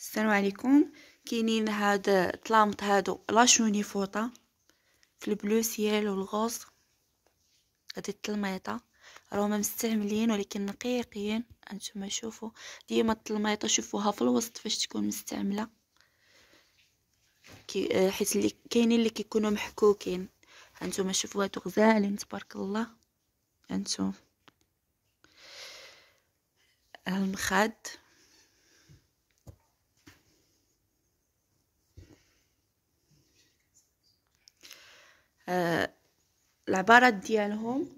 السلام عليكم كاينين هاد طلامط هادو لاشوني فوطا في البلو سيال والغوص هادي الطلميطة راهما مستعملين ولكن نقيقين انتما شوفوا ديما الطلميطة شوفوها في الوسط فاش تكون مستعملة كي آه، حيت اللي كاينين اللي كيكونوا محكوكين انتما شوفوا هادو غزالين تبارك الله انتم المخاد آه العبارات ديالهم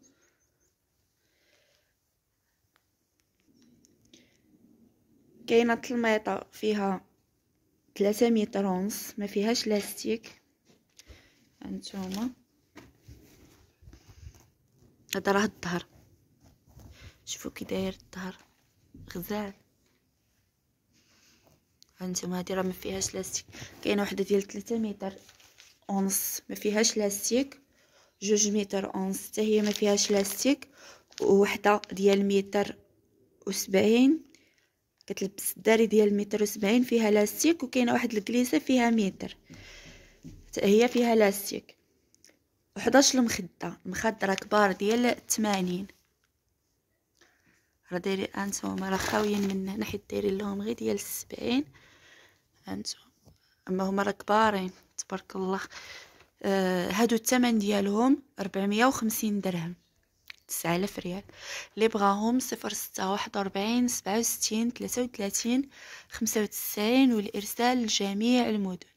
كاينه الميطة فيها ثلاثة متر ونص ما فيهاش لاستيك هانتوما هذا راه الظهر شوفوا كي داير الظهر غزال هانتوما هذه راه ما فيهاش لاستيك كاينه وحده ديال 3 متر اونص ما فيهاش لاستيك جوج متر اونص حتى هي ما فيهاش لاستيك وحده ديال متر وسبعين كتلبس الداري ديال متر وسبعين فيها لاستيك وكاينه واحد الكليسه فيها متر هي فيها لاستيك وحداش المخده المخده كبار ديال 80 راه دايرين انتوما راه خاويين من هنا حيت دايرين لهم غير ديال 70 انتوما اما هما راه كبارين تبارك الله آه هادو الثمن ديالهم 450 درهم 9000 ريال اللي بغاهم 06 41 67 33 95 والارسال لجميع المدن